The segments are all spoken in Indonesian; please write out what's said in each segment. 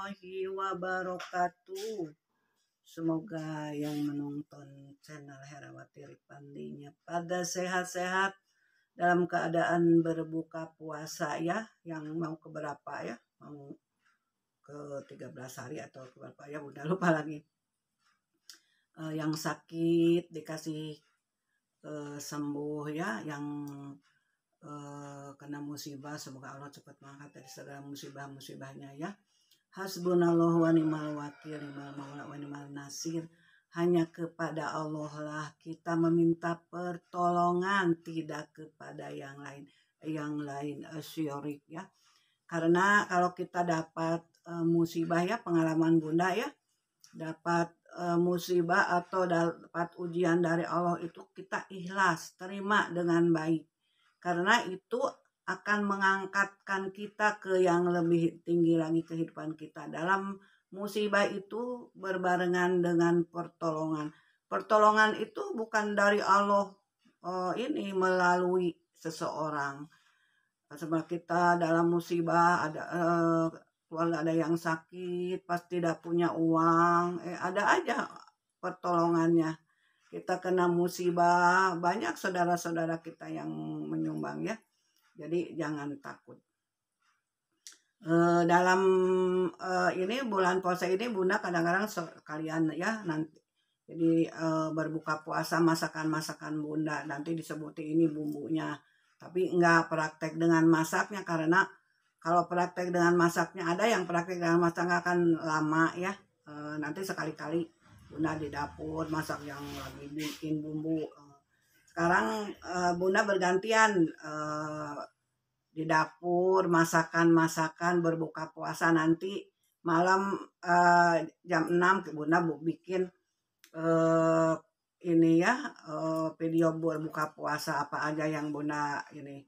warahmatullahi wabarakatuh. Semoga yang menonton channel Herawati Ripandinya pada sehat-sehat dalam keadaan berbuka puasa ya, yang mau keberapa ya, mau ke 13 hari atau keberapa ya, udah lupa lagi. Eh, yang sakit dikasih eh, sembuh ya, yang eh, kena musibah semoga Allah cepat mengangkat dari segala musibah-musibahnya ya Hasbunallah wa ni'mal wakil, ni'mal maula wa ni'mal nasir. Hanya kepada Allah lah kita meminta pertolongan, tidak kepada yang lain. Yang lain eh, syurik ya. Karena kalau kita dapat eh, musibah ya, pengalaman Bunda ya, dapat eh, musibah atau dapat ujian dari Allah itu kita ikhlas, terima dengan baik. Karena itu akan mengangkatkan kita ke yang lebih tinggi lagi kehidupan kita. Dalam musibah itu berbarengan dengan pertolongan. Pertolongan itu bukan dari Allah oh, ini melalui seseorang. Sebab kita dalam musibah ada eh, keluarga ada yang sakit, pas tidak punya uang, eh, ada aja pertolongannya. Kita kena musibah, banyak saudara-saudara kita yang menyumbang ya jadi jangan takut. E, dalam e, ini bulan puasa ini Bunda kadang-kadang sekalian ya nanti jadi e, berbuka puasa masakan-masakan Bunda nanti disebutin ini bumbunya. Tapi nggak praktek dengan masaknya karena kalau praktek dengan masaknya ada yang praktek dengan masaknya akan lama ya. E, nanti sekali-kali Bunda di dapur masak yang lagi bikin bumbu sekarang uh, bunda bergantian uh, di dapur masakan-masakan berbuka puasa nanti malam uh, jam 6 bunda bu, bikin uh, ini ya uh, video berbuka puasa apa aja yang bunda ini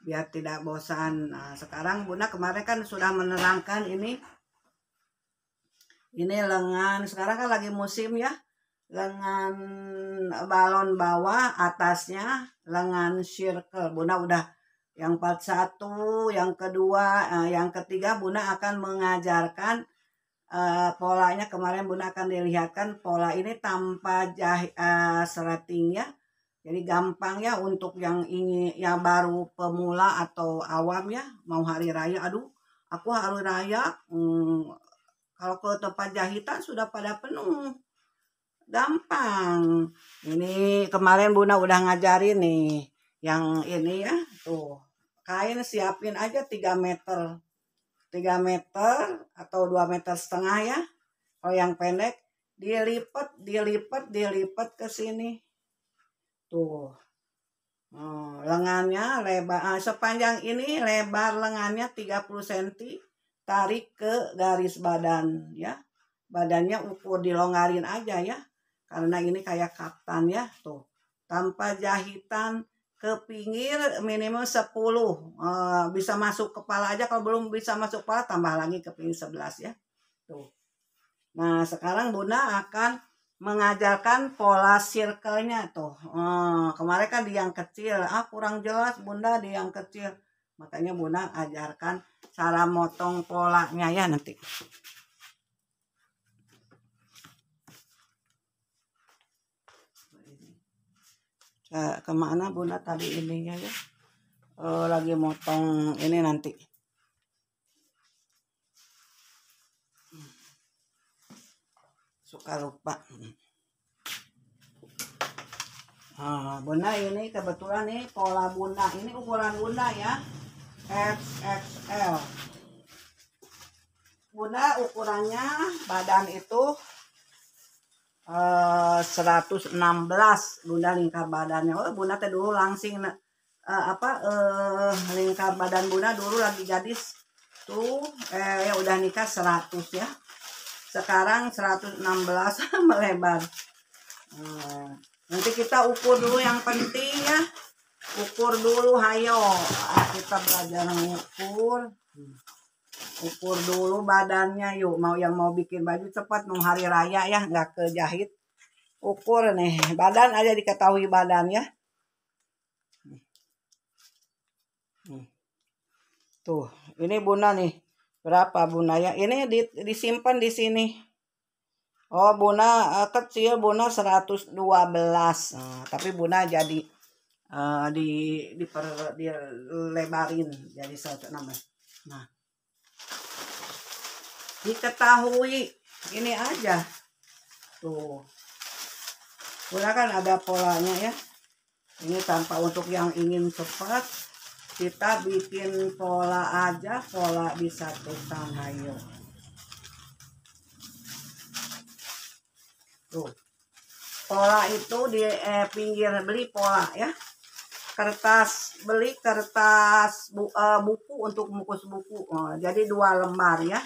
biar tidak bosan nah, sekarang bunda kemarin kan sudah menerangkan ini ini lengan sekarang kan lagi musim ya lengan eh, balon bawah atasnya lengan circle bunda udah yang part satu yang kedua eh, yang ketiga bunda akan mengajarkan eh, polanya kemarin bunda akan dilihatkan pola ini tanpa jah eh, ya jadi gampang ya untuk yang ini yang baru pemula atau awam ya mau hari raya aduh aku hari raya hmm, kalau ke tempat jahitan sudah pada penuh gampang ini kemarin Bunda udah ngajarin nih yang ini ya tuh kain siapin aja 3 meter 3 meter atau 2 meter setengah ya kalau yang pendek dilipat dilipat dilipat ke sini tuh oh, lengannya lebar ah, sepanjang ini lebar lengannya 30 cm tarik ke garis badan ya badannya ukur dilonggarin aja ya karena ini kayak kaftan ya tuh tanpa jahitan ke pinggir minimum 10 e, eh, bisa masuk kepala aja kalau belum bisa masuk kepala tambah lagi ke pinggir 11 ya tuh nah sekarang bunda akan mengajarkan pola circle-nya tuh e, kemarin kan di yang kecil ah kurang jelas bunda di yang kecil makanya bunda ajarkan cara motong polanya ya nanti ke kemana bunda tadi ininya ya uh, lagi motong ini nanti hmm. suka lupa uh, bunda ini kebetulan nih pola bunda ini ukuran bunda ya XXL bunda ukurannya badan itu 116 eh, bunda lingkar badannya oh bunda teh dulu langsing uh, apa uh, lingkar badan bunda dulu lagi gadis tuh eh ya udah nikah 100 ya sekarang 116 melebar hmm. nanti kita ukur dulu yang penting ya ukur dulu hayo ah, kita belajar mengukur hmm ukur dulu badannya yuk mau yang mau bikin baju cepat mau hari raya ya nggak kejahit ukur nih badan aja diketahui badannya tuh ini bunda nih berapa bunda ya ini di, disimpan di sini oh bunda eh, kecil bunda 112 nah, tapi bunda jadi uh, di diper dilebarin jadi satu nama ya. nah diketahui ini aja tuh pula kan ada polanya ya ini tanpa untuk yang ingin cepat kita bikin pola aja pola di satu samayo tuh pola itu di eh, pinggir beli pola ya kertas beli kertas bu, uh, buku untuk mukus buku uh, jadi dua lembar ya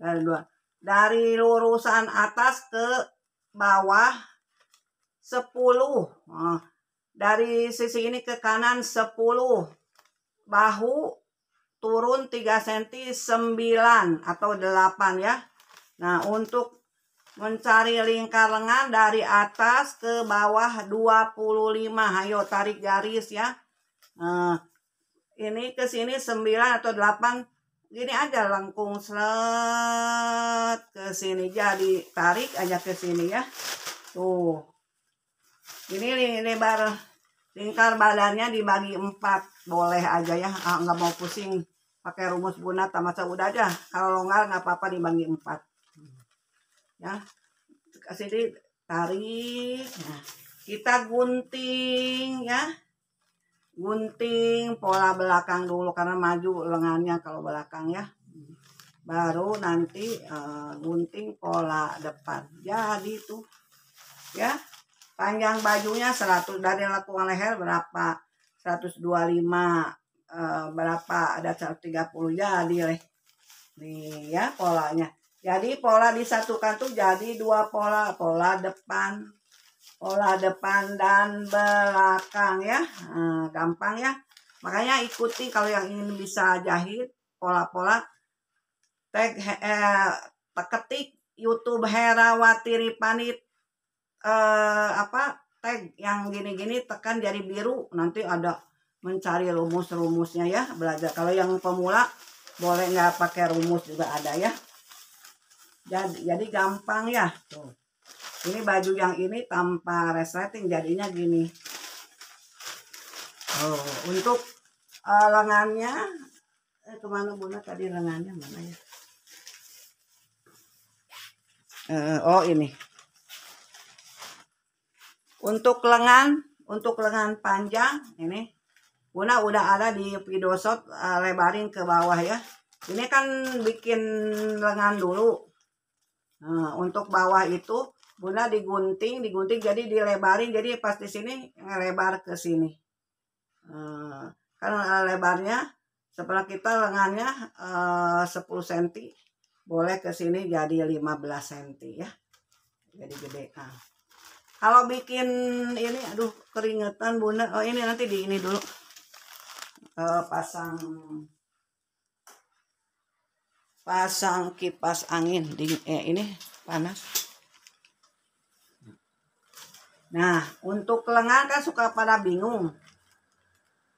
dari dua dari lurusan atas ke bawah 10 nah, dari sisi ini ke kanan 10 bahu turun 3 cm 9 atau 8 ya Nah untuk mencari lingkar lengan dari atas ke bawah 25 ayo tarik garis ya nah, ini ke sini 9 atau 8 gini aja langkung seret ke sini jadi tarik aja ke sini ya tuh ini lebar lingkar badannya dibagi empat boleh aja ya ah, nggak mau pusing pakai rumus bunat sama udah aja kalau longgar nggak apa-apa dibagi empat ya kasih tarik nah, kita gunting ya gunting pola belakang dulu karena maju lengannya kalau belakang ya baru nanti uh, gunting pola depan jadi itu ya panjang bajunya 100 dari oleh leher berapa 125 uh, eh, berapa ada 130 jadi leh nih ya polanya jadi pola disatukan tuh jadi dua pola pola depan olah depan dan belakang ya nah, gampang ya makanya ikuti kalau yang ingin bisa jahit pola-pola tag eh, ketik YouTube Herawati Ripanit eh, apa tag yang gini-gini tekan jari biru nanti ada mencari rumus-rumusnya ya belajar kalau yang pemula boleh nggak pakai rumus juga ada ya jadi jadi gampang ya tuh ini baju yang ini tanpa resleting jadinya gini oh untuk uh, lengannya eh, kemana bunda tadi lengannya mana ya uh, oh ini untuk lengan untuk lengan panjang ini bunda udah ada di video shot uh, eh, lebarin ke bawah ya ini kan bikin lengan dulu untuk bawah itu bunda digunting digunting jadi dilebarin jadi pas di sini ngelebar ke sini uh, eh, karena eh, lebarnya setelah kita lengannya uh, 10 cm boleh ke sini jadi 15 cm ya jadi gede nah. kalau bikin ini aduh keringetan bunda oh ini nanti di ini dulu uh, pasang pasang kipas angin di eh, ini panas Nah, untuk lengan kan suka pada bingung.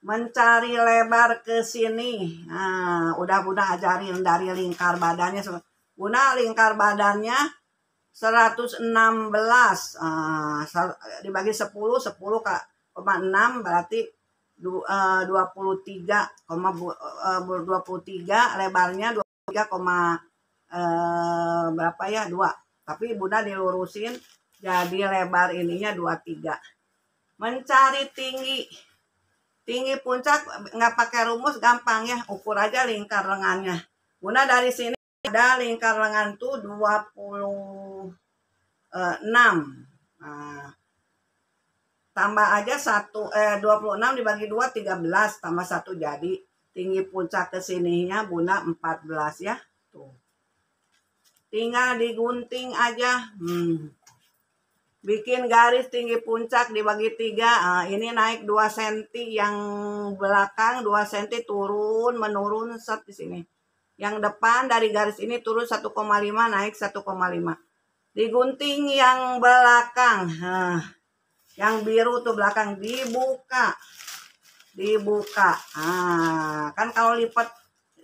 Mencari lebar ke sini. Nah, udah Bunda ajarin dari lingkar badannya. Bunda lingkar badannya 116. Uh, ah, dibagi 10, 10 kak. 6 berarti 23, 23 eh, eh, lebarnya 23, eh, berapa ya 2 tapi bunda dilurusin jadi lebar ininya 23. Mencari tinggi. Tinggi puncak nggak pakai rumus gampang ya. Ukur aja lingkar lengannya. Bunda dari sini ada lingkar lengan tuh 26. Nah, tambah aja 1 eh 26 dibagi 2 13 tambah 1 jadi tinggi puncak ke sininya Bunda 14 ya. Tuh. Tinggal digunting aja. Hmm bikin garis tinggi puncak dibagi tiga nah, ini naik 2 cm yang belakang 2 cm turun menurun set di sini yang depan dari garis ini turun 1,5 naik 1,5 digunting yang belakang nah, yang biru tuh belakang dibuka dibuka nah, kan kalau lipat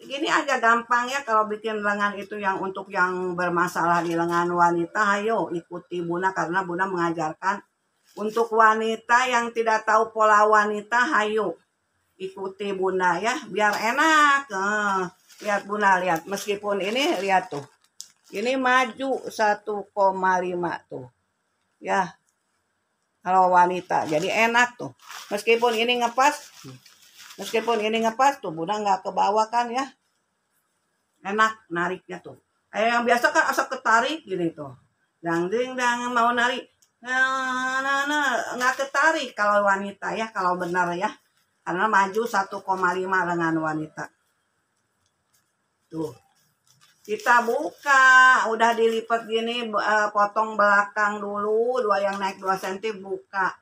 gini aja gampang ya kalau bikin lengan itu yang untuk yang bermasalah di lengan wanita ayo ikuti Bunda karena Bunda mengajarkan untuk wanita yang tidak tahu pola wanita ayo ikuti Bunda ya biar enak eh, lihat Bunda lihat meskipun ini lihat tuh ini maju 1,5 tuh ya kalau wanita jadi enak tuh meskipun ini ngepas meskipun ini ngepas tuh Bunda nggak ke bawah kan ya enak nariknya tuh Kayak yang biasa kan asap ketarik gini tuh dang ding dang mau narik nah, nah, nah, nggak ketarik kalau wanita ya kalau benar ya karena maju 1,5 dengan wanita tuh kita buka udah dilipat gini eh, potong belakang dulu dua yang naik 2 cm buka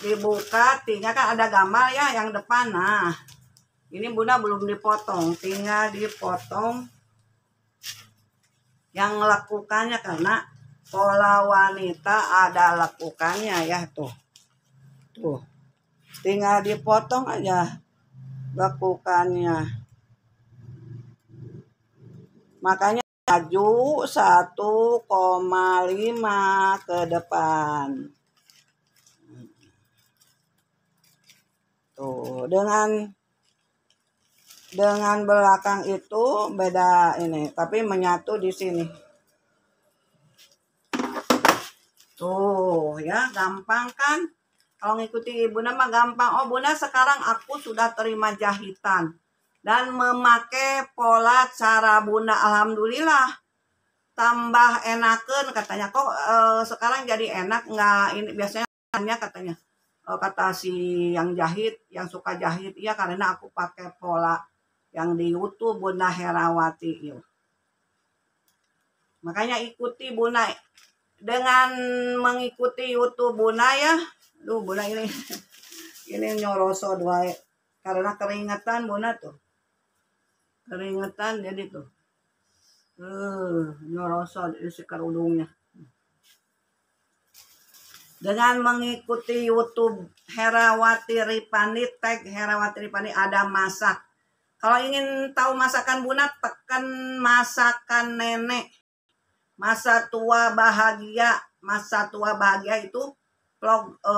dibuka tinggal kan ada gambar ya yang depan nah ini bunda belum dipotong tinggal dipotong yang lakukannya karena pola wanita ada lakukannya ya tuh tuh tinggal dipotong aja lakukannya makanya maju 1,5 ke depan tuh dengan dengan belakang itu beda ini tapi menyatu di sini tuh ya gampang kan kalau ngikuti ibu nama gampang oh bunda sekarang aku sudah terima jahitan dan memakai pola cara bunda alhamdulillah tambah enakan katanya kok eh, sekarang jadi enak nggak ini biasanya katanya katanya eh, kata si yang jahit yang suka jahit iya karena aku pakai pola yang di YouTube Bunda Herawati yuk. Makanya ikuti Bunda dengan mengikuti YouTube Bunda ya. Duh Bunda ini ini nyoroso dua karena keringetan Bunda tuh. Keringetan jadi tuh. Uh, nyoroso isi udungnya. Dengan mengikuti YouTube Herawati Ripani, tag Herawati Ripani ada masak kalau ingin tahu masakan Bunda, tekan masakan nenek. Masa tua bahagia, masa tua bahagia itu vlog e,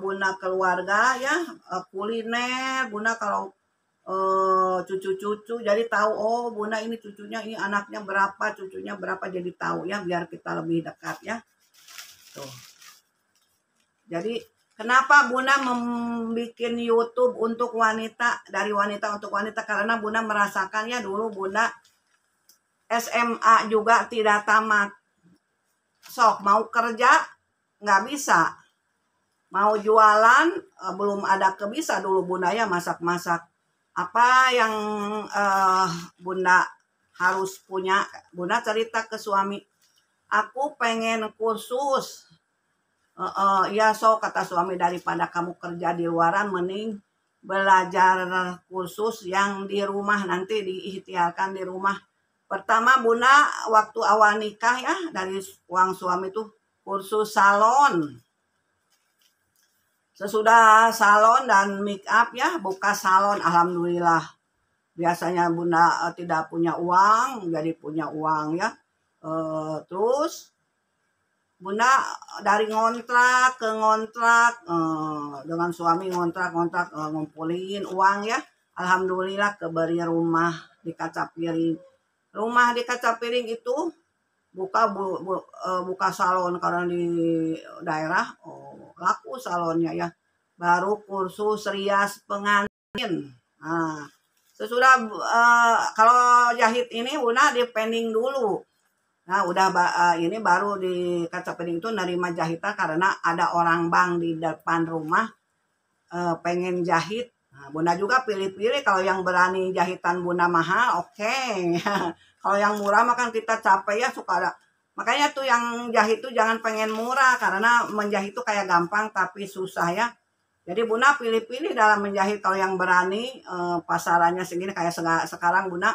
Bunda keluarga ya, eh, kuliner Bunda kalau e, cucu-cucu jadi tahu oh Bunda ini cucunya ini anaknya berapa, cucunya berapa jadi tahu ya biar kita lebih dekat ya. Tuh. Jadi Kenapa Bunda membuat YouTube untuk wanita dari wanita untuk wanita karena Bunda merasakannya dulu Bunda SMA juga tidak tamat. Sok mau kerja nggak bisa. Mau jualan eh, belum ada kebisa dulu Bunda ya masak-masak. Apa yang uh, Bunda harus punya? Bunda cerita ke suami, aku pengen kursus uh, uh, ya so kata suami daripada kamu kerja di luaran mending belajar kursus yang di rumah nanti diikhtiarkan di rumah pertama bunda waktu awal nikah ya dari uang suami tuh kursus salon sesudah salon dan make up ya buka salon alhamdulillah biasanya bunda uh, tidak punya uang jadi punya uang ya uh, terus Bunda eh, dari ngontrak ke ngontrak uh, dengan suami ngontrak-ngontrak uh, eh, ngumpulin uang ya. Alhamdulillah keberi rumah di kaca piring. Rumah di kaca piring itu buka bu, bu, uh, buka salon karena di daerah oh, laku salonnya ya. Baru kursus rias pengantin. Nah, sesudah uh, kalau jahit ini Bunda di pending dulu Nah, udah uh, ini baru di kaca pening itu nerima jahitan karena ada orang bang di depan rumah uh, pengen jahit. Nah, Bunda juga pilih-pilih kalau yang berani jahitan Bunda mahal, oke. Okay. kalau yang murah makan kita capek ya suka ada. Makanya tuh yang jahit tuh jangan pengen murah karena menjahit tuh kayak gampang tapi susah ya. Jadi Bunda pilih-pilih dalam menjahit kalau yang berani uh, pasarannya segini kayak sekarang Bunda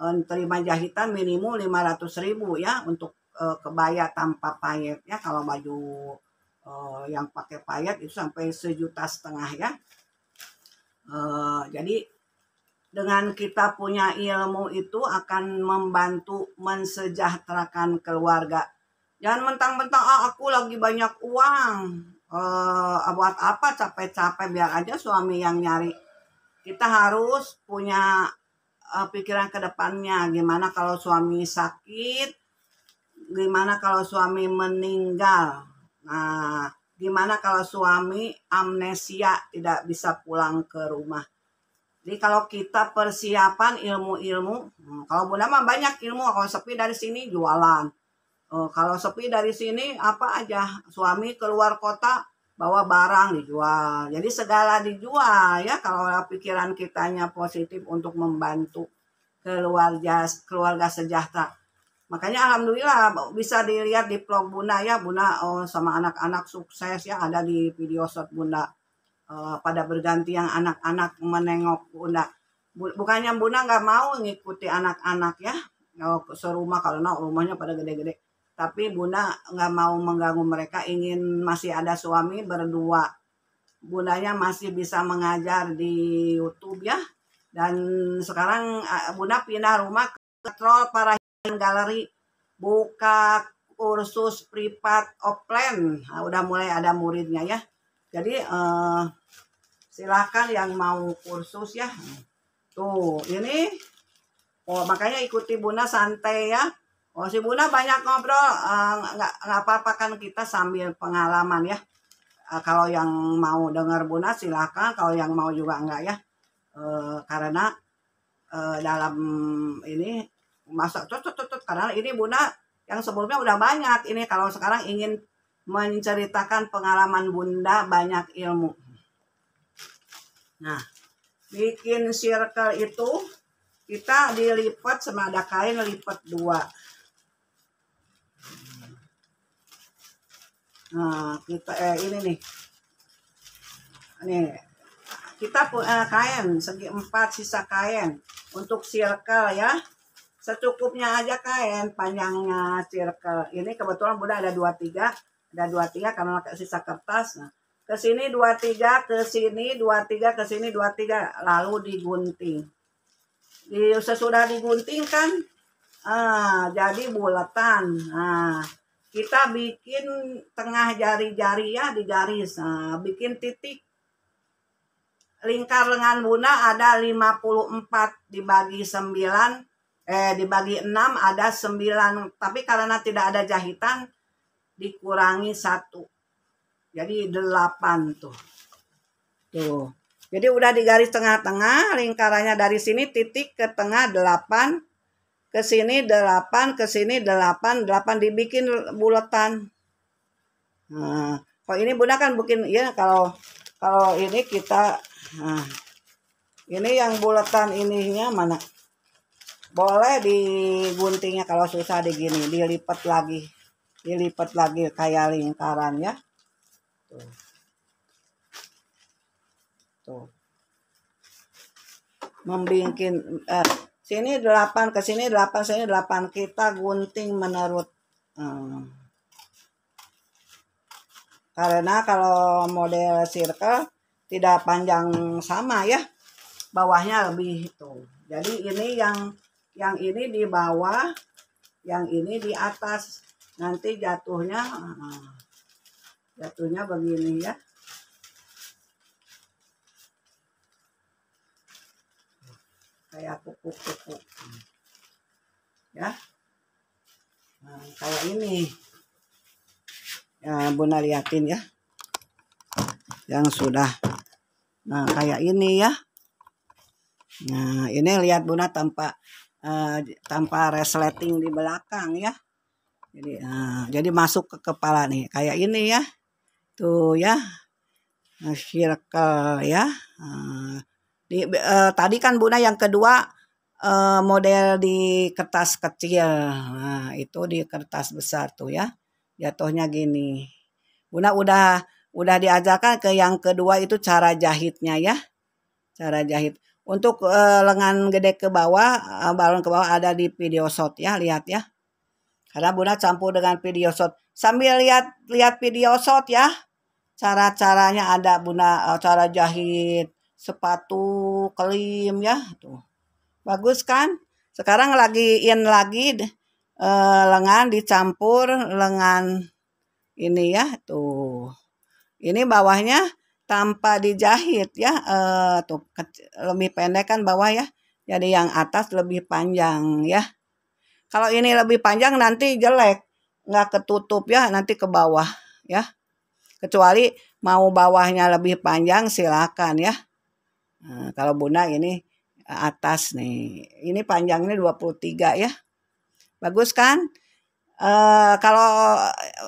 Eh, terima jahitan minimum 500 ribu ya untuk uh, kebaya tanpa payet ya kalau baju uh, yang pakai payet itu sampai sejuta setengah ya uh, jadi dengan kita punya ilmu itu akan membantu mensejahterakan keluarga jangan mentang-mentang ah aku lagi banyak uang uh, buat apa capek-capek biar aja suami yang nyari kita harus punya uh, pikiran ke depannya gimana kalau suami sakit gimana kalau suami meninggal nah gimana kalau suami amnesia tidak bisa pulang ke rumah jadi kalau kita persiapan ilmu-ilmu hmm, kalau bunda mah banyak ilmu kalau sepi dari sini jualan oh, kalau sepi dari sini apa aja suami keluar kota bawa barang dijual. Jadi segala dijual ya kalau pikiran kitanya positif untuk membantu keluarga keluarga sejahtera. Makanya alhamdulillah bisa dilihat di vlog Bunda ya, Bunda oh, sama anak-anak sukses ya ada di video shot Bunda uh, pada berganti yang anak-anak menengok Bunda. Bukannya Bunda nggak mau ngikuti anak-anak ya, oh, serumah kalau no, rumahnya pada gede-gede tapi Bunda nggak mau mengganggu mereka ingin masih ada suami berdua Bundanya masih bisa mengajar di YouTube ya dan sekarang eh, Bunda pindah rumah ke Trol Parahian Galeri buka kursus privat offline nah, udah mulai ada muridnya ya jadi eh, silahkan yang mau kursus ya tuh ini oh makanya ikuti Bunda santai ya Oh, si Bunda banyak ngobrol, eh, nggak uh, nggak apa-apa kan kita sambil pengalaman ya. Uh, kalau yang mau dengar Bunda silahkan, kalau yang mau juga enggak ya. Uh, karena uh, dalam ini masuk tutut tutut karena ini Bunda yang sebelumnya udah banyak ini kalau sekarang ingin menceritakan pengalaman Bunda banyak ilmu. Nah, bikin circle itu kita dilipat semada kain lipat dua Nah, kita eh, ini nih. Nih. Kita eh, kain segi empat sisa kain untuk circle ya. Secukupnya aja kain panjangnya circle. Ini kebetulan Bunda ada 23, ada 23 karena pakai sisa kertas. Nah, ke sini dua tiga, ke sini dua ke sini dua lalu digunting. Di, sesudah digunting kan, ah, jadi bulatan. Nah, kita bikin tengah jari-jari ya garis nah, bikin titik lingkar lengan bunda ada 54 dibagi 9 eh dibagi 6 ada 9 tapi karena tidak ada jahitan dikurangi satu jadi 8 tuh tuh jadi udah di garis tengah-tengah lingkarannya dari sini titik ke tengah 8 ke sini 8, ke sini 8, 8 dibikin bulatan. Nah, kalau ini Bunda kan bikin ya kalau kalau ini kita nah, ini yang bulatan ininya mana? Boleh diguntingnya kalau susah digini, dilipat lagi. Dilipat lagi kayak lingkaran ya. Tuh. Tuh. Membingkin eh, sini delapan ke sini delapan sini delapan kita gunting menurut hmm. karena kalau model circle tidak panjang sama ya bawahnya lebih itu jadi ini yang yang ini di bawah yang ini di atas nanti jatuhnya hmm, jatuhnya begini ya saya pupuk-pupuk ya nah, kayak ini ya bunda liatin ya yang sudah nah kayak ini ya nah ini lihat bunda tanpa uh, tanpa resleting di belakang ya jadi uh, jadi masuk ke kepala nih kayak ini ya tuh ya nah, circle ya uh, di, uh, tadi kan Bunda yang kedua uh, model di kertas kecil. Nah, itu di kertas besar tuh ya. Jatuhnya gini. Bunda udah udah diajarkan ke yang kedua itu cara jahitnya ya. Cara jahit. Untuk uh, lengan gede ke bawah, uh, balon ke bawah ada di video shot ya, lihat ya. Karena Bunda campur dengan video shot. Sambil lihat lihat video shot ya. Cara-caranya ada Bunda uh, cara jahit sepatu kelim ya tuh bagus kan sekarang lagi in lagi e, lengan dicampur lengan ini ya tuh ini bawahnya tanpa dijahit ya e, tuh lebih pendek kan bawah ya jadi yang atas lebih panjang ya kalau ini lebih panjang nanti jelek nggak ketutup ya nanti ke bawah ya kecuali mau bawahnya lebih panjang silakan ya Nah, kalau Bunda ini eh, atas nih. Ini panjang panjangnya 23 ya. Bagus kan? Uh, kalau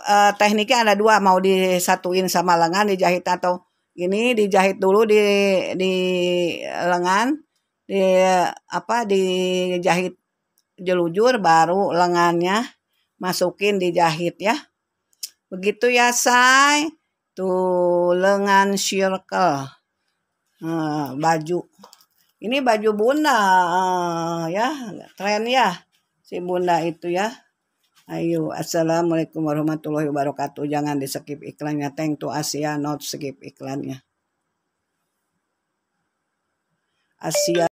uh, tekniknya ada dua mau disatuin sama lengan dijahit atau ini dijahit dulu di di lengan di apa dijahit jelujur baru lengannya masukin dijahit ya begitu ya say tuh lengan circle Eh, baju ini baju bunda uh, ya tren ya si bunda itu ya ayo assalamualaikum warahmatullahi wabarakatuh jangan di skip iklannya thank to Asia not skip iklannya Asia